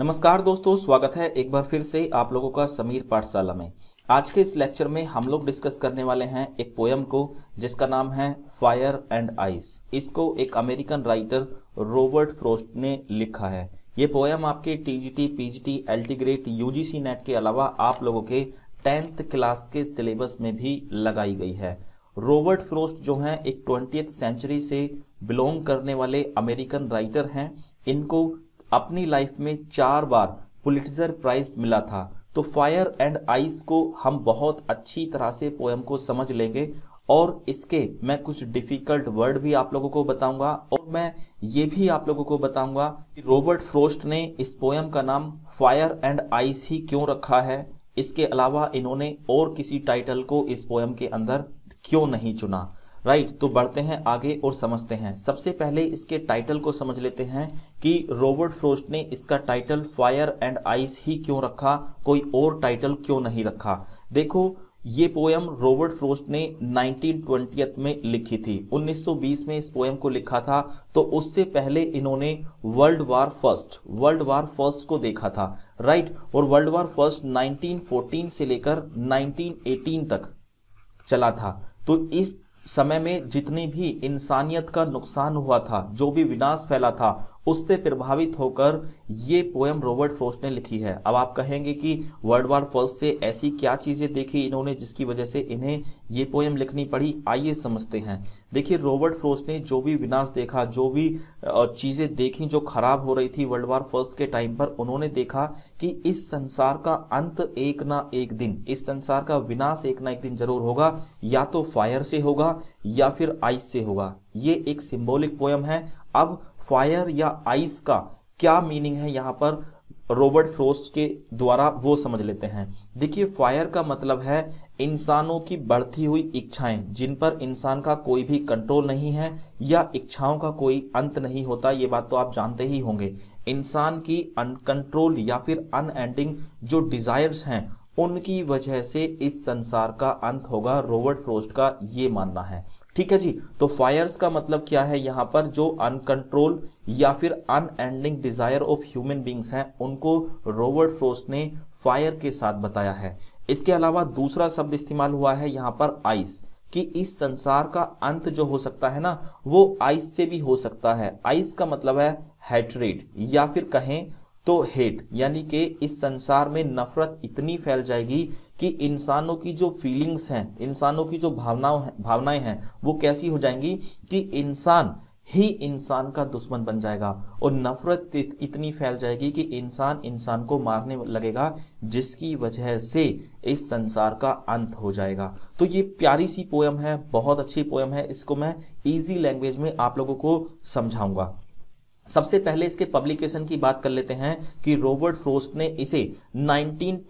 नमस्कार दोस्तों स्वागत है एक बार फिर से आप लोगों का समीर पाठशाला में आज के इस लेक्चर में हम लोग डिस्कस करने वाले हैं एक पोयम को जिसका नाम है फायर एंड आइस इसको एक अमेरिकन राइटर रॉबर्ट फ्रोस्ट ने लिखा है ये पोयम आपके TGT PGT LT grade UGC NET के अलावा आप लोगों के टेंथ क्लास के सिलेबस में भी लगाई गई है रॉबर्ट फ्रोस्ट जो हैं एक ट्वेंटियथ सेंचुरी से बिलोंग करने वाले अमेरिकन राइटर हैं इनको अपनी लाइफ में चार बार पुलिटजर प्राइज मिला था तो फायर एंड आइस को हम बहुत अच्छी तरह से पोएम को समझ लेंगे और इसके मैं कुछ डिफिकल्ट वर्ड भी आप लोगों को बताऊंगा और मैं ये भी आप लोगों को बताऊंगा कि रॉबर्ट फ्रोस्ट ने इस पोएम का नाम फायर एंड आइस ही क्यों रखा है इसके अलावा इन्होंने और किसी टाइटल को इस पोएम के अंदर क्यों नहीं चुना राइट तो बढ़ते हैं आगे और समझते हैं सबसे पहले इसके टाइटल को समझ लेते हैं कि रॉबर्ट फ्रोस्ट ने इसका टाइटल फायर एंड आइस ही क्यों रखा कोई और टाइटल क्यों नहीं रखा देखो ये पोयम रॉबर्ट फ्रोस्ट ने नाइनटीन में लिखी थी 1920 में इस पोयम को लिखा था तो उससे पहले इन्होंने world war first world war first को देखा था राइट और वर्ल्ड वार फर्स्ट 1914 से लेकर 1918 तक चला था तो इस समय में जितनी भी इंसानियत का नुकसान हुआ था जो भी विनाश फैला था उससे प्रभावित होकर ये पोएम रॉबर्ट फ्रोस्ट ने लिखी है अब आप कहेंगे कि वर्ल्ड वार फर्स्ट से ऐसी क्या चीज़ें देखी इन्होंने जिसकी वजह से इन्हें ये पोएम लिखनी पड़ी आइए समझते हैं देखिए रॉबर्ट फ्रोस्ट ने जो भी विनाश देखा जो भी चीज़ें देखी जो खराब हो रही थी वर्ल्ड वार फर्स्ट के टाइम पर उन्होंने देखा कि इस संसार का अंत एक ना एक दिन इस संसार का विनाश एक ना एक दिन जरूर होगा या तो फायर से होगा या फिर आइस से होगा ये एक सिंबॉलिक पोयम है अब फायर या आइस का क्या मीनिंग है यहाँ पर रॉबर्ट फ्रोस्ट के द्वारा वो समझ लेते हैं देखिए फायर का मतलब है इंसानों की बढ़ती हुई इच्छाएं जिन पर इंसान का कोई भी कंट्रोल नहीं है या इच्छाओं का कोई अंत नहीं होता ये बात तो आप जानते ही होंगे इंसान की अनकंट्रोल या फिर अनएंडिंग जो डिजायर्स हैं उनकी वजह से इस संसार का अंत होगा रॉबर्ट फ्रोस्ट का ये मानना है ठीक है जी तो फायर्स का मतलब क्या है यहां पर जो अनकंट्रोल या फिर unending desire of human beings हैं उनको रोबर्ट फ्रोस्ट ने फायर के साथ बताया है इसके अलावा दूसरा शब्द इस्तेमाल हुआ है यहां पर आइस कि इस संसार का अंत जो हो सकता है ना वो आइस से भी हो सकता है आइस का मतलब है हैट्रेड या फिर कहें तो हेट यानी कि इस संसार में नफरत इतनी फैल जाएगी कि इंसानों की जो फीलिंग्स हैं इंसानों की जो भावनाओं है, भावनाएं हैं वो कैसी हो जाएंगी कि इंसान ही इंसान का दुश्मन बन जाएगा और नफरत इतनी फैल जाएगी कि इंसान इंसान को मारने लगेगा जिसकी वजह से इस संसार का अंत हो जाएगा तो ये प्यारी सी पोयम है बहुत अच्छी पोयम है इसको मैं इजी लैंग्वेज में आप लोगों को समझाऊंगा सबसे पहले इसके पब्लिकेशन की बात कर लेते हैं कि रॉबर्ट फ्रोस्ट ने इसे नाइनटीन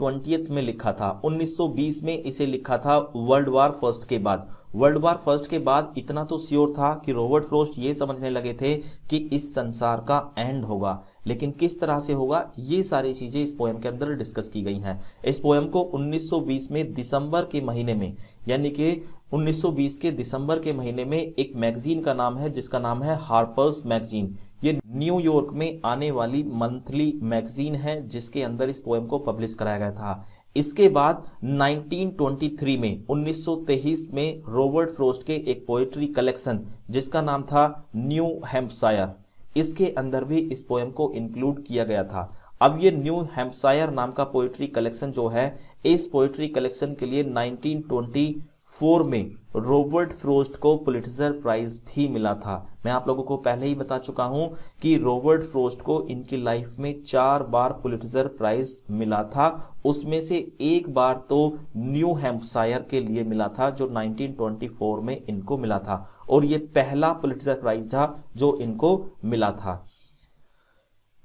में लिखा था 1920 में इसे लिखा था वर्ल्ड वार फर्स्ट के बाद वर्ल्ड वार फर्स्ट के बाद इतना तो श्योर था कि रॉबर्ट फ्रोस्ट ये समझने लगे थे कि इस संसार का एंड होगा लेकिन किस तरह से होगा ये सारी चीजें इस पोएम के अंदर डिस्कस की गई हैं इस पोएम को 1920 में दिसंबर के महीने में यानी कि 1920 के दिसंबर के महीने में एक मैगजीन का नाम है जिसका नाम है हार्पर्स मैगजीन ये न्यूयॉर्क में आने वाली मंथली मैगजीन है जिसके अंदर इस पोएम को पब्लिश कराया गया था इसके बाद 1923 में 1923 में रॉबर्ट फ्रोस्ट के एक पोएट्री कलेक्शन जिसका नाम था न्यू हेम्पशायर इसके अंदर भी इस पोएम को इंक्लूड किया गया था अब ये न्यू हेम्पशायर नाम का पोएट्री कलेक्शन जो है इस पोएट्री कलेक्शन के लिए 1924 में रॉबर्ट फ्रोस्ट को पुलिटर प्राइज भी मिला था मैं आप लोगों को पहले ही बता चुका हूं कि रॉबर्ट फ्रोस्ट को इनकी लाइफ में चार बार पुलिटजर प्राइज मिला था उसमें से एक बार तो न्यू हेम्पसायर के लिए मिला था जो 1924 में इनको मिला था और ये पहला पुलिटजर प्राइज था जो इनको मिला था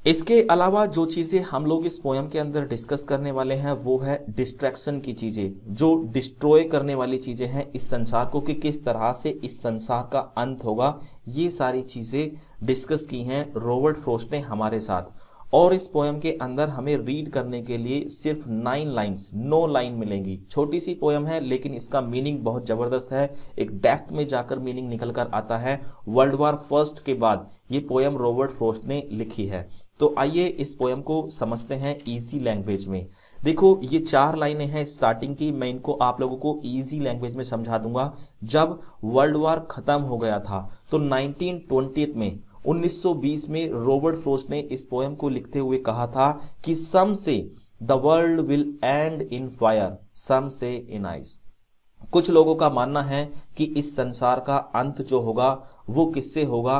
इसके अलावा जो चीज़ें हम लोग इस पोयम के अंदर डिस्कस करने वाले हैं वो है डिस्ट्रैक्शन की चीज़ें जो डिस्ट्रॉय करने वाली चीज़ें हैं इस संसार को कि किस तरह से इस संसार का अंत होगा ये सारी चीज़ें डिस्कस की हैं रॉबर्ट फ्रोस्ट ने हमारे साथ और इस पोएम के अंदर हमें रीड करने के लिए सिर्फ नाइन लाइन्स नो लाइन मिलेंगी छोटी सी पोयम है लेकिन इसका मीनिंग बहुत ज़बरदस्त है एक डेप्थ में जाकर मीनिंग निकल कर आता है वर्ल्ड वार फर्स्ट के बाद ये पोयम रॉबर्ट फ्रोस्ट ने लिखी है तो आइए इस पोएम को समझते हैं इजी लैंग्वेज में देखो ये चार लाइनें हैं स्टार्टिंग की मैं इनको आप लोगों को इजी लैंग्वेज में समझा दूंगा जब वर्ल्ड वॉर खत्म हो गया था तो नाइनटीन में 1920 में रॉबर्ट फ्रोस्ट ने इस पोएम को लिखते हुए कहा था कि some say the world will end in fire some say in ice कुछ लोगों का मानना है कि इस संसार का अंत जो होगा वो किससे होगा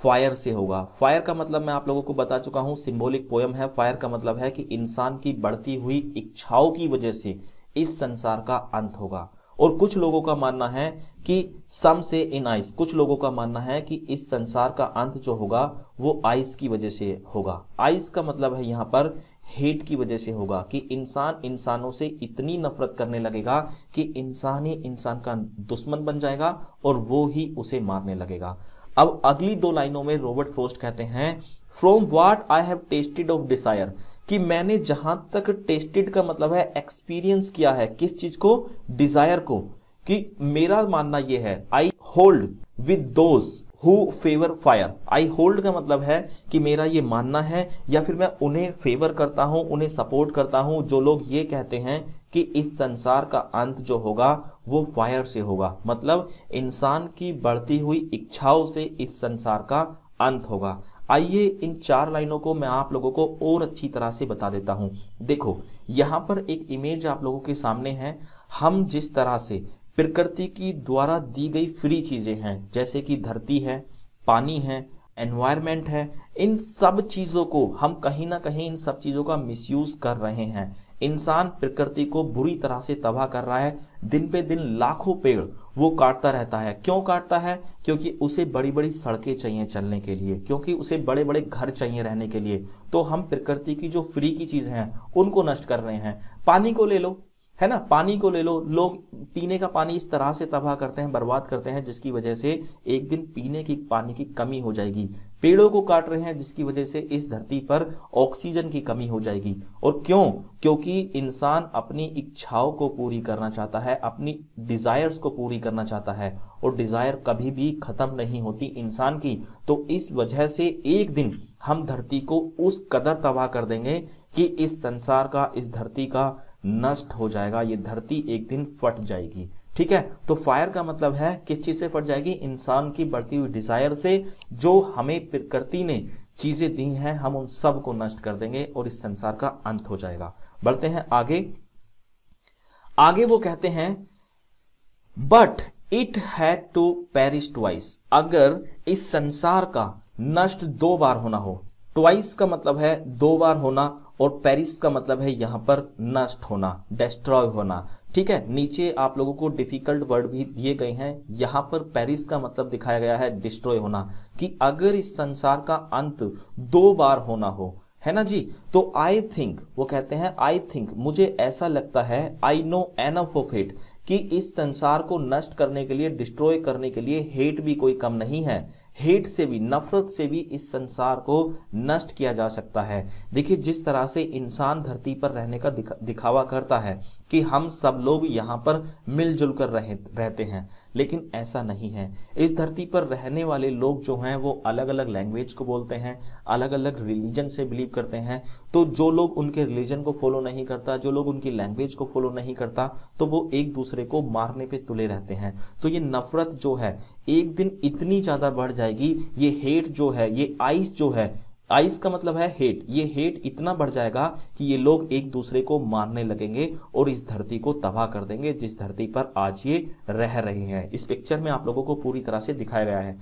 फायर से होगा फायर का मतलब मैं आप लोगों को बता चुका हूं सिंबॉलिक पोयम है फायर का मतलब है कि इंसान की बढ़ती हुई इच्छाओं की वजह से इस संसार का अंत होगा और कुछ लोगों का मानना है कि सम से इन आइस कुछ लोगों का मानना है कि इस संसार का अंत जो होगा वो आइस की वजह से होगा आइस का मतलब है यहां पर हेट की वजह से होगा कि इंसान इंसानों से इतनी नफरत करने लगेगा कि इंसान ही इंसान का दुश्मन बन जाएगा और वो ही उसे मारने लगेगा अब अगली दो लाइनों में रॉबर्ट फ्रोस्ट कहते हैं from what I have tasted of desire कि मैंने जहां तक टेस्टेड का मतलब है एक्सपीरियंस किया है किस चीज को डिजायर को कि मेरा मानना यह है I hold with those who favour fire I hold का मतलब है कि मेरा ये मानना है या फिर मैं उन्हें फेवर करता हूं उन्हें सपोर्ट करता हूं जो लोग ये कहते हैं कि इस संसार का अंत जो होगा वो फायर से होगा मतलब इंसान की बढ़ती हुई इच्छाओं से इस संसार का अंत होगा आइए इन चार लाइनों को मैं आप लोगों को और अच्छी तरह से बता देता हूं देखो यहां पर एक इमेज आप लोगों के सामने है हम जिस तरह से प्रकृति की द्वारा दी गई फ्री चीजें हैं जैसे कि धरती है पानी है एनवायरमेंट है इन सब चीज़ों को हम कहीं ना कहीं इन सब चीज़ों का मिसयूज कर रहे हैं इंसान प्रकृति को बुरी तरह से तबाह कर रहा है दिन पे दिन लाखों पेड़ वो काटता रहता है क्यों काटता है क्योंकि उसे बड़ी बड़ी सड़कें चाहिए चलने के लिए क्योंकि उसे बड़े बड़े घर चाहिए रहने के लिए तो हम प्रकृति की जो फ्री की चीज़ें हैं उनको नष्ट कर रहे हैं पानी को ले लो है ना पानी को ले लो लोग पीने का पानी इस तरह से तबाह करते हैं बर्बाद करते हैं जिसकी वजह से एक दिन पीने की पानी की कमी हो जाएगी पेड़ों को काट रहे हैं जिसकी वजह से इस धरती पर ऑक्सीजन की कमी हो जाएगी और क्यों क्योंकि इंसान अपनी इच्छाओं को पूरी करना चाहता है अपनी डिजायर्स को पूरी करना चाहता है और डिजायर कभी भी खत्म नहीं होती इंसान की तो इस वजह से एक दिन हम धरती को उस कदर तबाह कर देंगे कि इस संसार का इस धरती का नष्ट हो जाएगा ये धरती एक दिन फट जाएगी ठीक है तो फायर का मतलब है किस चीज से फट जाएगी इंसान की बढ़ती हुई डिजायर से जो हमें प्रकृति ने चीजें दी हैं हम उन सब को नष्ट कर देंगे और इस संसार का अंत हो जाएगा बढ़ते हैं आगे आगे वो कहते हैं but it had to perish twice अगर इस संसार का नष्ट दो बार होना हो ट्वाइस का मतलब है दो बार होना और पेरिस का मतलब है यहां पर नष्ट होना डिस्ट्रॉय होना ठीक है नीचे आप लोगों को डिफिकल्ट वर्ड भी दिए गए हैं यहां पर पेरिस का मतलब दिखाया गया है डिस्ट्रॉय होना कि अगर इस संसार का अंत दो बार होना हो है ना जी तो आई थिंक वो कहते हैं आई थिंक मुझे ऐसा लगता है I know enough of hate कि इस संसार को नष्ट करने के लिए डिस्ट्रॉय करने के लिए हेट भी कोई कम नहीं है हेट से भी नफरत से भी इस संसार को नष्ट किया जा सकता है देखिए जिस तरह से इंसान धरती पर रहने का दिखा, दिखावा करता है कि हम सब लोग यहाँ पर मिलजुल कर रहे रहते हैं लेकिन ऐसा नहीं है इस धरती पर रहने वाले लोग जो हैं वो अलग अलग लैंग्वेज को बोलते हैं अलग अलग रिलीजन से बिलीव करते हैं तो जो लोग उनके रिलीजन को फॉलो नहीं करता जो लोग उनकी लैंग्वेज को फॉलो नहीं करता तो वो एक दूसरे को मारने पर तुले रहते हैं तो ये नफरत जो है एक दिन इतनी ज़्यादा बढ़ जाएगी ये हेट जो है ये आइस जो है आइस का मतलब है हेट ये हेट इतना बढ़ जाएगा कि ये लोग एक दूसरे को मारने लगेंगे और इस धरती को तबाह कर देंगे जिस धरती पर आज ये रह रहे हैं इस पिक्चर में आप लोगों को पूरी तरह से दिखाया गया है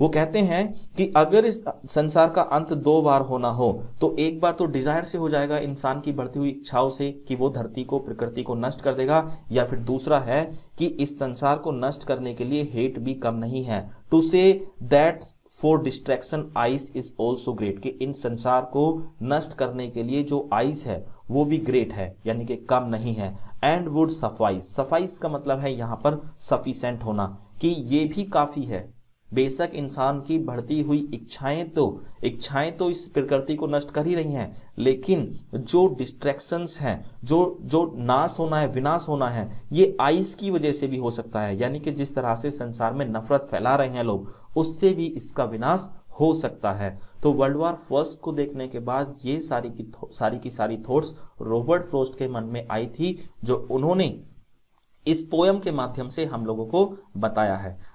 वो कहते हैं कि अगर इस संसार का अंत दो बार होना हो तो एक बार तो डिजायर से हो जाएगा इंसान की बढ़ती हुई इच्छाओं से कि वो धरती को प्रकृति को नष्ट कर देगा या फिर दूसरा है कि इस संसार को नष्ट करने के लिए हेट भी कम नहीं है to say that for destruction ice is also great कि इन संसार को नष्ट करने के लिए जो आइस है वो भी ग्रेट है यानी कि कम नहीं है एंड वुड सफाइस सफाइस का मतलब है यहाँ पर सफिशेंट होना कि ये भी काफ़ी है बेशक इंसान की बढ़ती हुई इच्छाएं तो इच्छाएं तो इस प्रकृति को नष्ट कर ही रही हैं लेकिन जो डिस्ट्रैक्शंस हैं जो जो नाश होना है विनाश होना है ये आइस की वजह से भी हो सकता है यानी कि जिस तरह से संसार में नफरत फैला रहे हैं लोग उससे भी इसका विनाश हो सकता है तो वर्ल्ड वार फर्स्ट को देखने के बाद ये सारी की सारी की सारी थॉट्स रॉबर्ट फ्रोस्ट के मन में आई थी जो उन्होंने इस पोयम के माध्यम से हम लोगों को बताया है